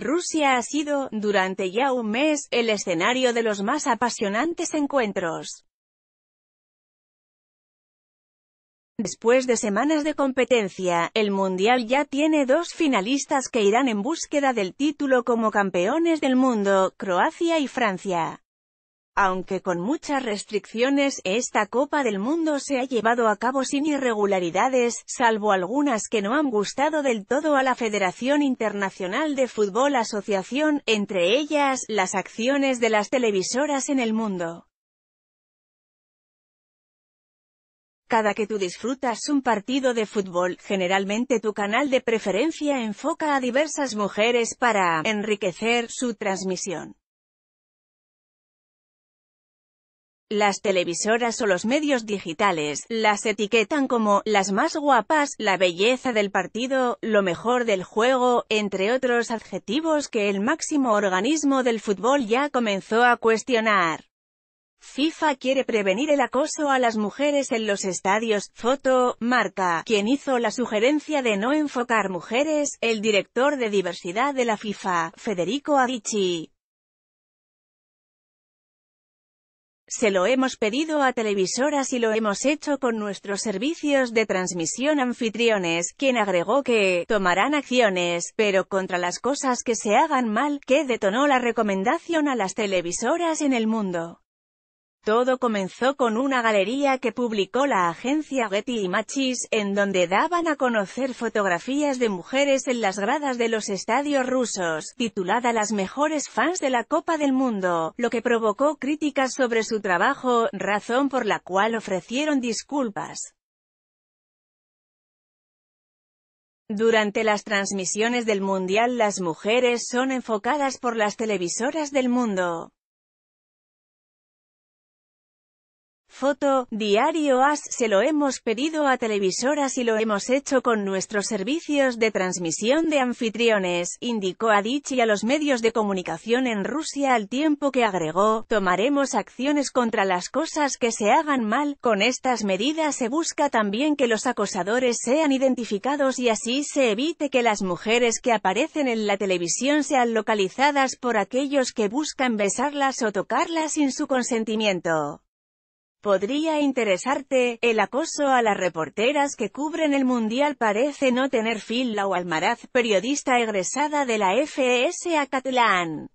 Rusia ha sido, durante ya un mes, el escenario de los más apasionantes encuentros. Después de semanas de competencia, el Mundial ya tiene dos finalistas que irán en búsqueda del título como campeones del mundo, Croacia y Francia. Aunque con muchas restricciones, esta Copa del Mundo se ha llevado a cabo sin irregularidades, salvo algunas que no han gustado del todo a la Federación Internacional de Fútbol Asociación, entre ellas, las acciones de las televisoras en el mundo. Cada que tú disfrutas un partido de fútbol, generalmente tu canal de preferencia enfoca a diversas mujeres para enriquecer su transmisión. Las televisoras o los medios digitales las etiquetan como las más guapas, la belleza del partido, lo mejor del juego, entre otros adjetivos que el máximo organismo del fútbol ya comenzó a cuestionar. FIFA quiere prevenir el acoso a las mujeres en los estadios, foto, marca, quien hizo la sugerencia de no enfocar mujeres, el director de diversidad de la FIFA, Federico Adichi. Se lo hemos pedido a televisoras y lo hemos hecho con nuestros servicios de transmisión anfitriones, quien agregó que tomarán acciones, pero contra las cosas que se hagan mal, que detonó la recomendación a las televisoras en el mundo. Todo comenzó con una galería que publicó la agencia Getty Images, en donde daban a conocer fotografías de mujeres en las gradas de los estadios rusos, titulada Las mejores fans de la Copa del Mundo, lo que provocó críticas sobre su trabajo, razón por la cual ofrecieron disculpas. Durante las transmisiones del Mundial las mujeres son enfocadas por las televisoras del mundo. Foto, Diario As, se lo hemos pedido a televisoras y lo hemos hecho con nuestros servicios de transmisión de anfitriones, indicó Adich y a los medios de comunicación en Rusia al tiempo que agregó, tomaremos acciones contra las cosas que se hagan mal, con estas medidas se busca también que los acosadores sean identificados y así se evite que las mujeres que aparecen en la televisión sean localizadas por aquellos que buscan besarlas o tocarlas sin su consentimiento. Podría interesarte, el acoso a las reporteras que cubren el Mundial parece no tener fin. la Almaraz, periodista egresada de la FES Acatlán.